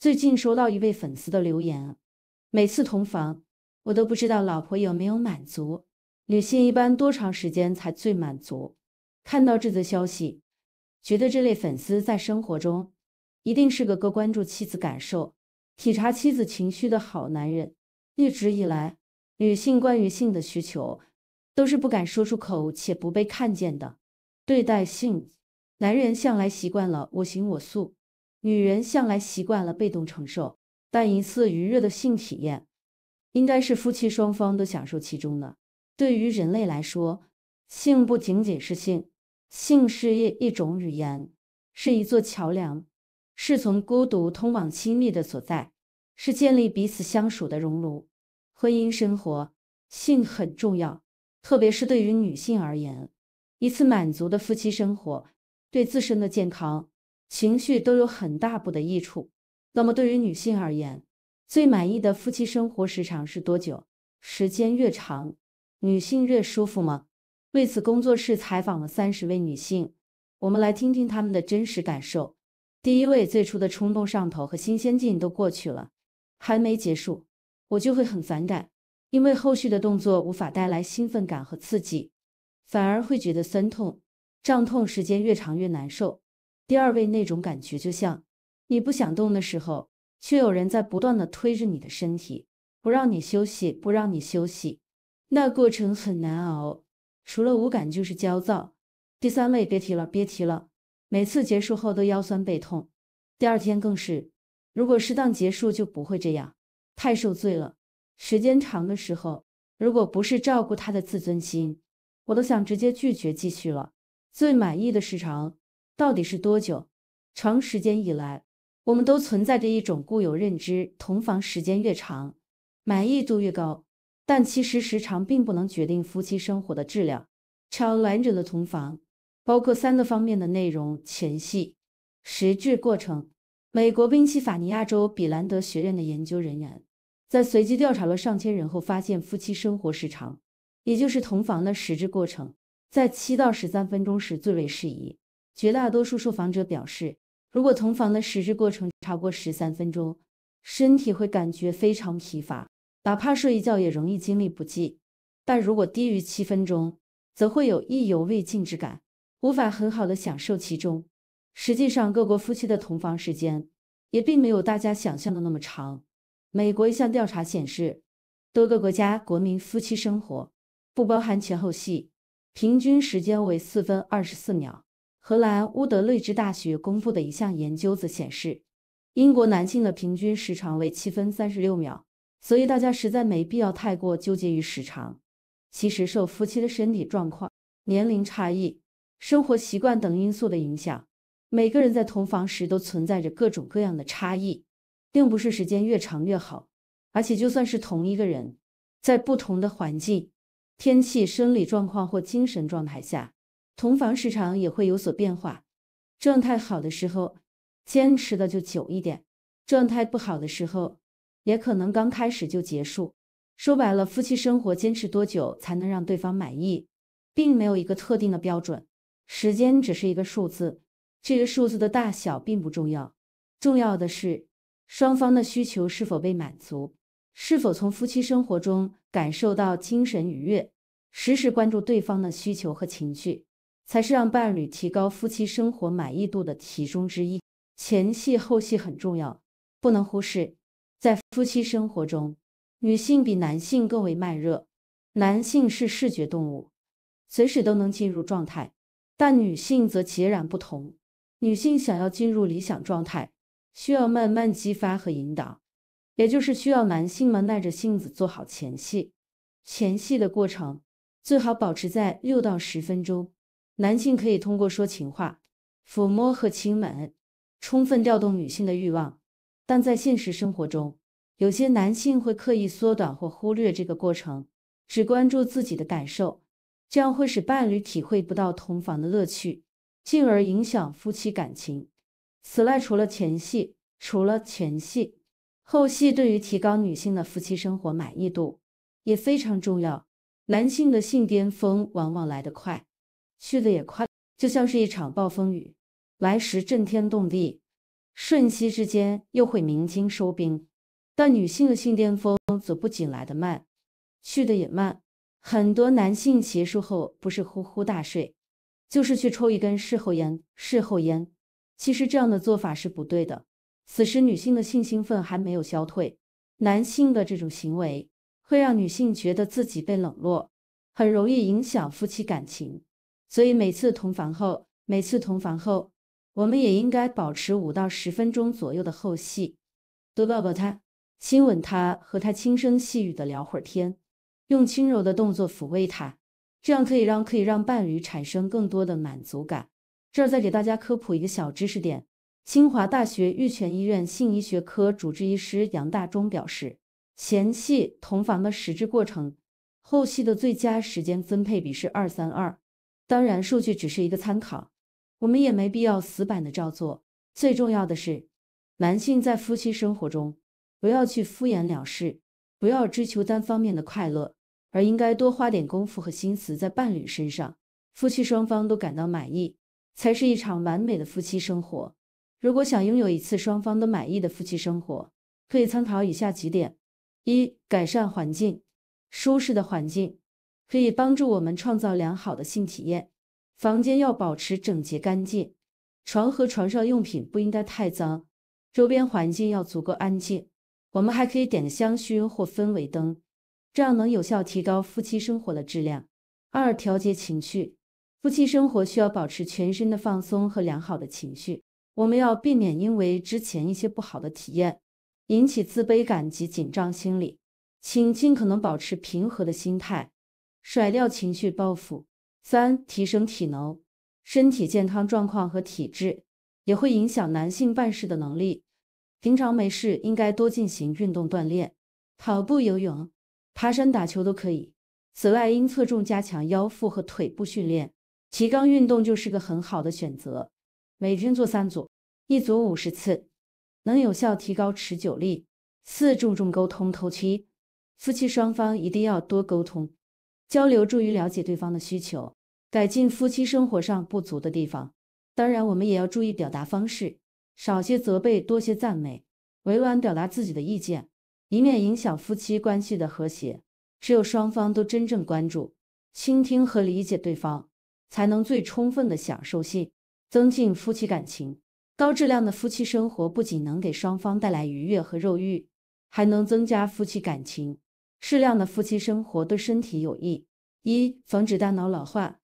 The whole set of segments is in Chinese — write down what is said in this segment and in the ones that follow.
最近收到一位粉丝的留言，每次同房我都不知道老婆有没有满足，女性一般多长时间才最满足？看到这则消息，觉得这类粉丝在生活中一定是个够关注妻子感受、体察妻子情绪的好男人。一直以来，女性关于性的需求都是不敢说出口且不被看见的。对待性，男人向来习惯了我行我素。女人向来习惯了被动承受，但一次愉悦的性体验，应该是夫妻双方都享受其中的。对于人类来说，性不仅仅是性，性是一一种语言，是一座桥梁，是从孤独通往亲密的所在，是建立彼此相属的熔炉。婚姻生活，性很重要，特别是对于女性而言，一次满足的夫妻生活，对自身的健康。情绪都有很大部的益处。那么对于女性而言，最满意的夫妻生活时长是多久？时间越长，女性越舒服吗？为此，工作室采访了三十位女性，我们来听听她们的真实感受。第一位，最初的冲动上头和新鲜劲都过去了，还没结束，我就会很反感，因为后续的动作无法带来兴奋感和刺激，反而会觉得酸痛、胀痛，时间越长越难受。第二位那种感觉就像你不想动的时候，却有人在不断的推着你的身体，不让你休息，不让你休息，那过程很难熬，除了无感就是焦躁。第三位别提了，别提了，每次结束后都腰酸背痛，第二天更是，如果适当结束就不会这样，太受罪了。时间长的时候，如果不是照顾他的自尊心，我都想直接拒绝继续了。最满意的时长。到底是多久？长时间以来，我们都存在着一种固有认知：同房时间越长，满意度越高。但其实时长并不能决定夫妻生活的质量。超完整的同房包括三个方面的内容：前戏、实质过程。美国宾夕法尼亚州比兰德学院的研究人员在随机调查了上千人后发现，夫妻生活时长，也就是同房的实质过程，在七到十三分钟时最为适宜。绝大多数受访者表示，如果同房的实质过程超过十三分钟，身体会感觉非常疲乏，哪怕睡一觉也容易精力不济；但如果低于七分钟，则会有意犹未尽之感，无法很好的享受其中。实际上，各国夫妻的同房时间也并没有大家想象的那么长。美国一项调查显示，多个国家国民夫妻生活不包含前后戏，平均时间为四分二十四秒。荷兰乌德勒支大学公布的一项研究则显示，英国男性的平均时长为七分三十六秒。所以大家实在没必要太过纠结于时长。其实受夫妻的身体状况、年龄差异、生活习惯等因素的影响，每个人在同房时都存在着各种各样的差异，并不是时间越长越好。而且就算是同一个人，在不同的环境、天气、生理状况或精神状态下。同房时长也会有所变化，状态好的时候坚持的就久一点，状态不好的时候也可能刚开始就结束。说白了，夫妻生活坚持多久才能让对方满意，并没有一个特定的标准，时间只是一个数字，这个数字的大小并不重要，重要的是双方的需求是否被满足，是否从夫妻生活中感受到精神愉悦，时时关注对方的需求和情绪。才是让伴侣提高夫妻生活满意度的其中之一。前戏后戏很重要，不能忽视。在夫妻生活中，女性比男性更为慢热，男性是视觉动物，随时都能进入状态，但女性则截然不同。女性想要进入理想状态，需要慢慢激发和引导，也就是需要男性们耐着性子做好前戏。前戏的过程最好保持在六到十分钟。男性可以通过说情话、抚摸和亲吻，充分调动女性的欲望，但在现实生活中，有些男性会刻意缩短或忽略这个过程，只关注自己的感受，这样会使伴侣体会不到同房的乐趣，进而影响夫妻感情。此外，除了前戏，除了前戏，后戏对于提高女性的夫妻生活满意度也非常重要。男性的性巅峰往往来得快。去的也快，就像是一场暴风雨，来时震天动地，瞬息之间又会鸣金收兵。但女性的性巅峰则不仅来的慢，去的也慢。很多男性结束后不是呼呼大睡，就是去抽一根事后烟。事后烟，其实这样的做法是不对的。此时女性的性兴奋还没有消退，男性的这种行为会让女性觉得自己被冷落，很容易影响夫妻感情。所以每次同房后，每次同房后，我们也应该保持五到十分钟左右的后戏，多抱抱他，亲吻他，和他轻声细语的聊会儿天，用轻柔的动作抚慰他，这样可以让可以让伴侣产生更多的满足感。这儿再给大家科普一个小知识点，清华大学玉泉医院性医学科主治医师杨大忠表示，前戏、同房的实质过程，后戏的最佳时间分配比是二三二。当然，数据只是一个参考，我们也没必要死板的照做。最重要的是，男性在夫妻生活中不要去敷衍了事，不要追求单方面的快乐，而应该多花点功夫和心思在伴侣身上。夫妻双方都感到满意，才是一场完美的夫妻生活。如果想拥有一次双方都满意的夫妻生活，可以参考以下几点：一、改善环境，舒适的环境。可以帮助我们创造良好的性体验。房间要保持整洁干净，床和床上用品不应该太脏，周边环境要足够安静。我们还可以点个香薰或氛围灯，这样能有效提高夫妻生活的质量。二、调节情绪，夫妻生活需要保持全身的放松和良好的情绪。我们要避免因为之前一些不好的体验引起自卑感及紧张心理，请尽可能保持平和的心态。甩掉情绪包袱。三、提升体能，身体健康状况和体质也会影响男性办事的能力。平常没事应该多进行运动锻炼，跑步、游泳、爬山、打球都可以。此外，应侧重加强腰腹和腿部训练，提肛运动就是个很好的选择，每天做三组，一组五十次，能有效提高持久力。四、注重沟通透气，夫妻双方一定要多沟通。交流助于了解对方的需求，改进夫妻生活上不足的地方。当然，我们也要注意表达方式，少些责备，多些赞美，委婉表达自己的意见，以免影响夫妻关系的和谐。只有双方都真正关注、倾听和理解对方，才能最充分的享受性，增进夫妻感情。高质量的夫妻生活不仅能给双方带来愉悦和肉欲，还能增加夫妻感情。适量的夫妻生活对身体有益，一防止大脑老化。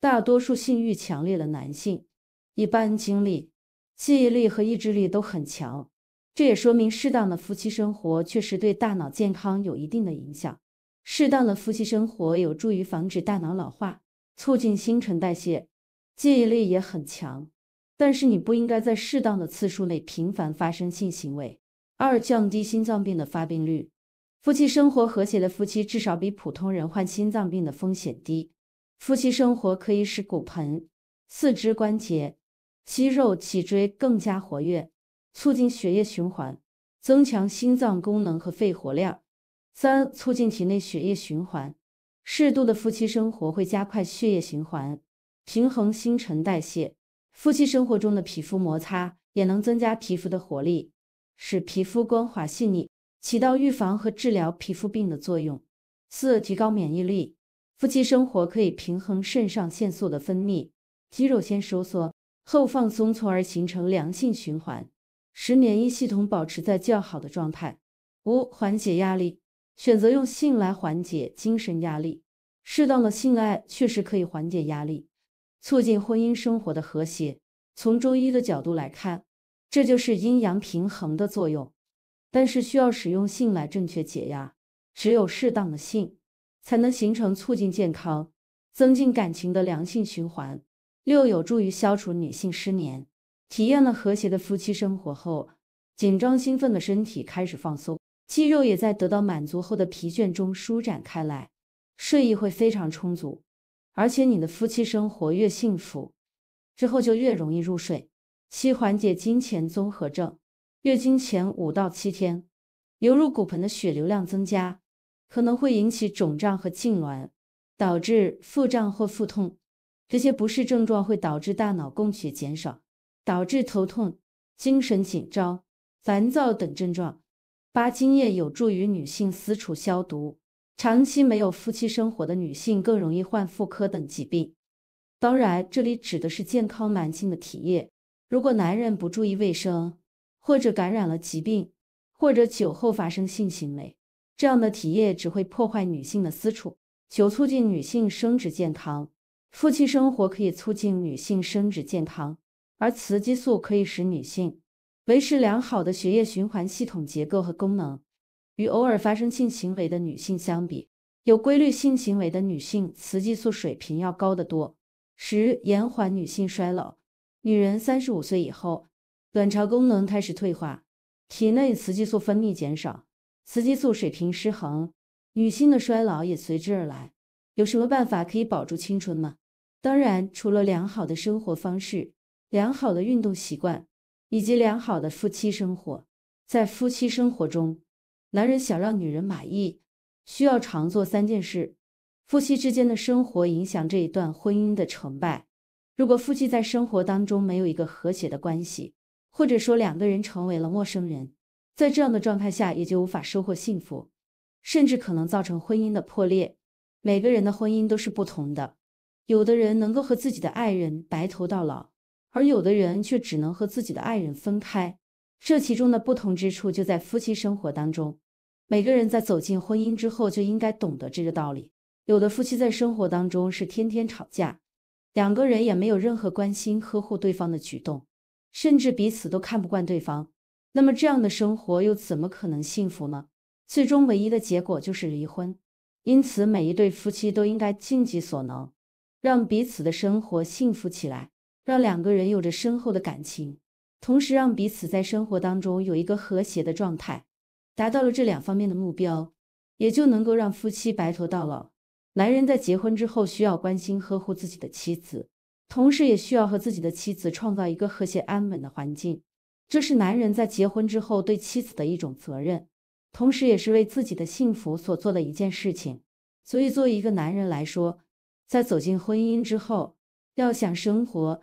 大多数性欲强烈的男性，一般精力、记忆力和意志力都很强，这也说明适当的夫妻生活确实对大脑健康有一定的影响。适当的夫妻生活有助于防止大脑老化，促进新陈代谢，记忆力也很强。但是你不应该在适当的次数内频繁发生性行为。二降低心脏病的发病率。夫妻生活和谐的夫妻，至少比普通人患心脏病的风险低。夫妻生活可以使骨盆、四肢关节、肌肉、脊椎更加活跃，促进血液循环，增强心脏功能和肺活量。三、促进体内血液循环，适度的夫妻生活会加快血液循环，平衡新陈代谢。夫妻生活中的皮肤摩擦也能增加皮肤的活力，使皮肤光滑细腻。起到预防和治疗皮肤病的作用。四、提高免疫力。夫妻生活可以平衡肾上腺素的分泌，肌肉先收缩后放松，从而形成良性循环，使免疫系统保持在较好的状态。五、缓解压力。选择用性来缓解精神压力，适当的性爱确实可以缓解压力，促进婚姻生活的和谐。从中医的角度来看，这就是阴阳平衡的作用。但是需要使用性来正确解压，只有适当的性，才能形成促进健康、增进感情的良性循环。六有助于消除女性失眠。体验了和谐的夫妻生活后，紧张兴奋的身体开始放松，肌肉也在得到满足后的疲倦中舒展开来，睡意会非常充足。而且你的夫妻生活越幸福，之后就越容易入睡。七缓解金钱综合症。月经前五到七天，流入骨盆的血流量增加，可能会引起肿胀和痉挛，导致腹胀或腹痛。这些不适症状会导致大脑供血减少，导致头痛、精神紧张、烦躁等症状。八，精液有助于女性私处消毒。长期没有夫妻生活的女性更容易患妇科等疾病。当然，这里指的是健康男性的体液。如果男人不注意卫生，或者感染了疾病，或者酒后发生性行为，这样的体液只会破坏女性的私处，酒促进女性生殖健康，夫妻生活可以促进女性生殖健康，而雌激素可以使女性维持良好的血液循环系统结构和功能。与偶尔发生性行为的女性相比，有规律性行为的女性雌激素水平要高得多。十延缓女性衰老，女人三十五岁以后。卵巢功能开始退化，体内雌激素分泌减少，雌激素水平失衡，女性的衰老也随之而来。有什么办法可以保住青春吗？当然，除了良好的生活方式、良好的运动习惯以及良好的夫妻生活，在夫妻生活中，男人想让女人满意，需要常做三件事。夫妻之间的生活影响这一段婚姻的成败。如果夫妻在生活当中没有一个和谐的关系，或者说两个人成为了陌生人，在这样的状态下也就无法收获幸福，甚至可能造成婚姻的破裂。每个人的婚姻都是不同的，有的人能够和自己的爱人白头到老，而有的人却只能和自己的爱人分开。这其中的不同之处就在夫妻生活当中。每个人在走进婚姻之后就应该懂得这个道理。有的夫妻在生活当中是天天吵架，两个人也没有任何关心呵护对方的举动。甚至彼此都看不惯对方，那么这样的生活又怎么可能幸福呢？最终唯一的结果就是离婚。因此，每一对夫妻都应该尽己所能，让彼此的生活幸福起来，让两个人有着深厚的感情，同时让彼此在生活当中有一个和谐的状态。达到了这两方面的目标，也就能够让夫妻白头到老。男人在结婚之后需要关心呵护自己的妻子。同时也需要和自己的妻子创造一个和谐安稳的环境，这是男人在结婚之后对妻子的一种责任，同时也是为自己的幸福所做的一件事情。所以，作为一个男人来说，在走进婚姻之后，要想生活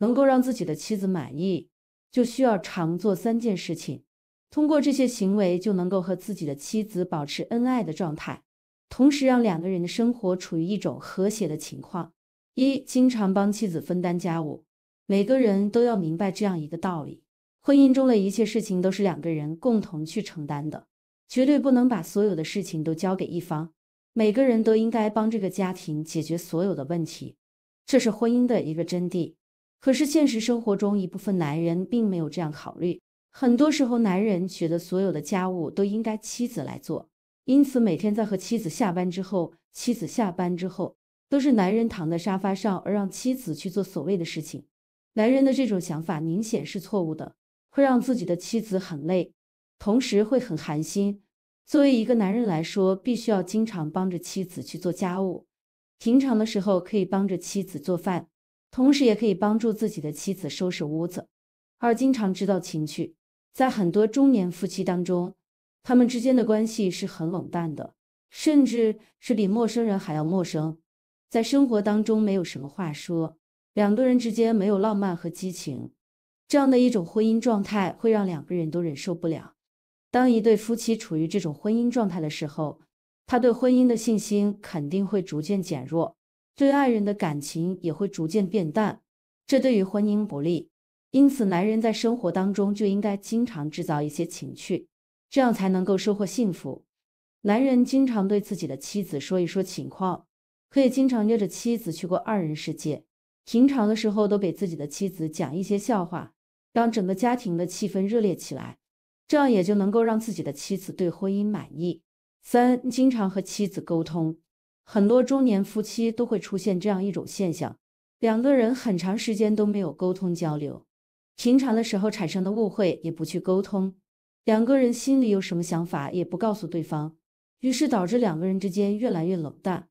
能够让自己的妻子满意，就需要常做三件事情。通过这些行为，就能够和自己的妻子保持恩爱的状态，同时让两个人的生活处于一种和谐的情况。一经常帮妻子分担家务，每个人都要明白这样一个道理：婚姻中的一切事情都是两个人共同去承担的，绝对不能把所有的事情都交给一方。每个人都应该帮这个家庭解决所有的问题，这是婚姻的一个真谛。可是现实生活中，一部分男人并没有这样考虑。很多时候，男人觉得所有的家务都应该妻子来做，因此每天在和妻子下班之后，妻子下班之后。都是男人躺在沙发上，而让妻子去做所谓的事情。男人的这种想法明显是错误的，会让自己的妻子很累，同时会很寒心。作为一个男人来说，必须要经常帮着妻子去做家务，平常的时候可以帮着妻子做饭，同时也可以帮助自己的妻子收拾屋子。二、经常知道情趣，在很多中年夫妻当中，他们之间的关系是很冷淡的，甚至是比陌生人还要陌生。在生活当中没有什么话说，两个人之间没有浪漫和激情，这样的一种婚姻状态会让两个人都忍受不了。当一对夫妻处于这种婚姻状态的时候，他对婚姻的信心肯定会逐渐减弱，对爱人的感情也会逐渐变淡，这对于婚姻不利。因此，男人在生活当中就应该经常制造一些情趣，这样才能够收获幸福。男人经常对自己的妻子说一说情况。可以经常约着妻子去过二人世界，平常的时候都给自己的妻子讲一些笑话，让整个家庭的气氛热烈起来，这样也就能够让自己的妻子对婚姻满意。三、经常和妻子沟通，很多中年夫妻都会出现这样一种现象：两个人很长时间都没有沟通交流，平常的时候产生的误会也不去沟通，两个人心里有什么想法也不告诉对方，于是导致两个人之间越来越冷淡。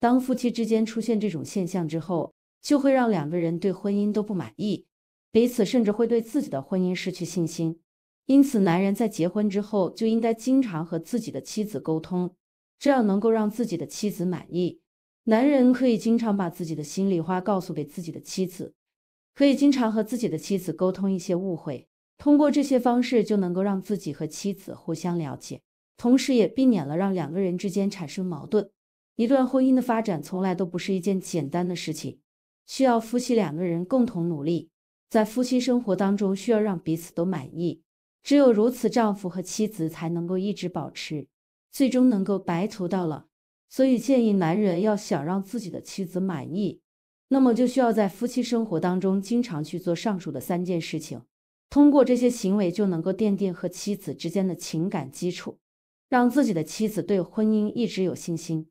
当夫妻之间出现这种现象之后，就会让两个人对婚姻都不满意，彼此甚至会对自己的婚姻失去信心。因此，男人在结婚之后就应该经常和自己的妻子沟通，这样能够让自己的妻子满意。男人可以经常把自己的心里话告诉给自己的妻子，可以经常和自己的妻子沟通一些误会，通过这些方式就能够让自己和妻子互相了解，同时也避免了让两个人之间产生矛盾。一段婚姻的发展从来都不是一件简单的事情，需要夫妻两个人共同努力。在夫妻生活当中，需要让彼此都满意，只有如此，丈夫和妻子才能够一直保持，最终能够白头到老。所以，建议男人要想让自己的妻子满意，那么就需要在夫妻生活当中经常去做上述的三件事情，通过这些行为就能够奠定和妻子之间的情感基础，让自己的妻子对婚姻一直有信心。